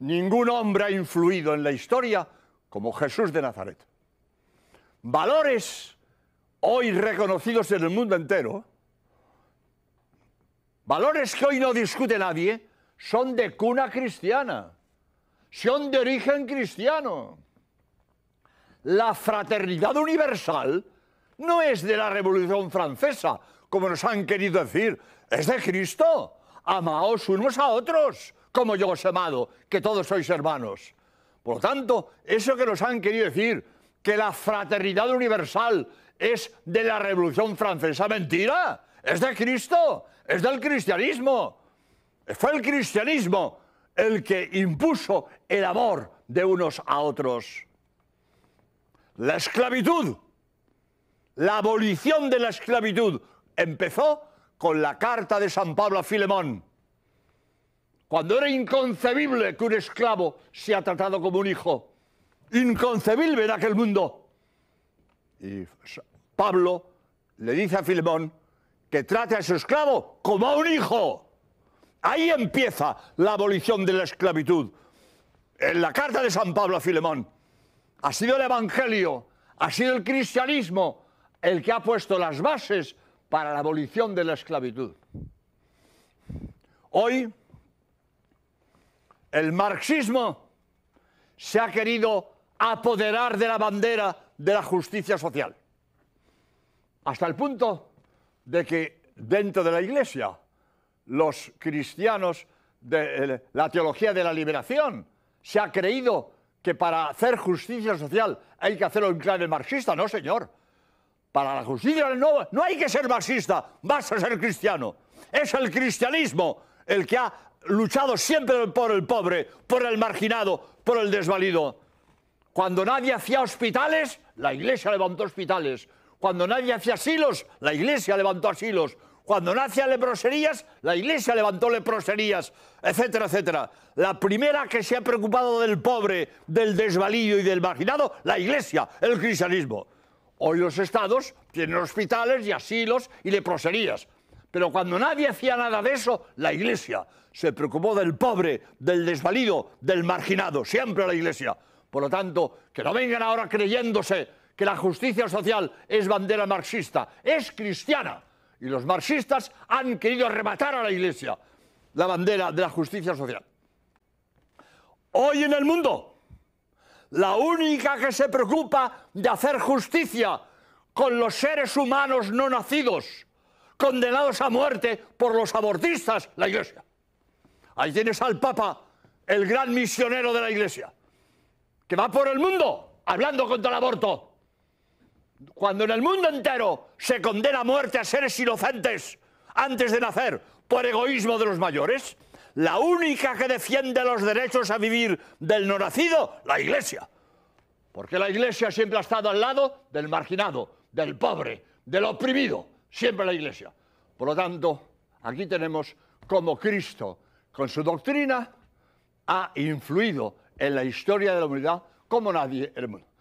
ningún hombre ha influido en la historia como Jesús de Nazaret. Valores hoy reconocidos en el mundo entero, valores que hoy no discute nadie, son de cuna cristiana, son de origen cristiano. La fraternidad universal no es de la Revolución Francesa, como nos han querido decir, es de Cristo. Amaos unos a otros, como yo os he amado, que todos sois hermanos. Por lo tanto, eso que nos han querido decir, que la fraternidad universal es de la Revolución Francesa, mentira, es de Cristo, es del cristianismo. Fue el cristianismo el que impuso el amor de unos a otros. La esclavitud, la abolición de la esclavitud empezó con la carta de San Pablo a Filemón cuando era inconcebible que un esclavo sea tratado como un hijo. Inconcebible en aquel mundo. Y Pablo le dice a Filemón que trate a su esclavo como a un hijo. Ahí empieza la abolición de la esclavitud. En la carta de San Pablo a Filemón ha sido el Evangelio, ha sido el cristianismo el que ha puesto las bases para la abolición de la esclavitud. Hoy el marxismo se ha querido apoderar de la bandera de la justicia social. Hasta el punto de que dentro de la Iglesia los cristianos de la teología de la liberación se ha creído que para hacer justicia social hay que hacerlo en clave marxista. No, señor. Para la justicia no, no hay que ser marxista, vas a ser cristiano. Es el cristianismo el que ha luchado siempre por el pobre, por el marginado, por el desvalido. Cuando nadie hacía hospitales, la iglesia levantó hospitales. Cuando nadie hacía asilos, la iglesia levantó asilos. Cuando nadie hacía leproserías, la iglesia levantó leproserías, etcétera, etcétera. La primera que se ha preocupado del pobre, del desvalido y del marginado, la iglesia, el cristianismo. Hoy los estados tienen hospitales y asilos y leproserías. Pero cuando nadie hacía nada de eso, la Iglesia se preocupó del pobre, del desvalido, del marginado, siempre la Iglesia. Por lo tanto, que no vengan ahora creyéndose que la justicia social es bandera marxista, es cristiana. Y los marxistas han querido rematar a la Iglesia la bandera de la justicia social. Hoy en el mundo, la única que se preocupa de hacer justicia con los seres humanos no nacidos, condenados a muerte por los abortistas, la Iglesia. Ahí tienes al Papa, el gran misionero de la Iglesia, que va por el mundo hablando contra el aborto. Cuando en el mundo entero se condena a muerte a seres inocentes antes de nacer por egoísmo de los mayores, la única que defiende los derechos a vivir del no nacido, la Iglesia. Porque la Iglesia siempre ha estado al lado del marginado, del pobre, del oprimido siempre la Iglesia. Por lo tanto, aquí tenemos cómo Cristo, con su doctrina, ha influido en la historia de la humanidad como nadie en el mundo.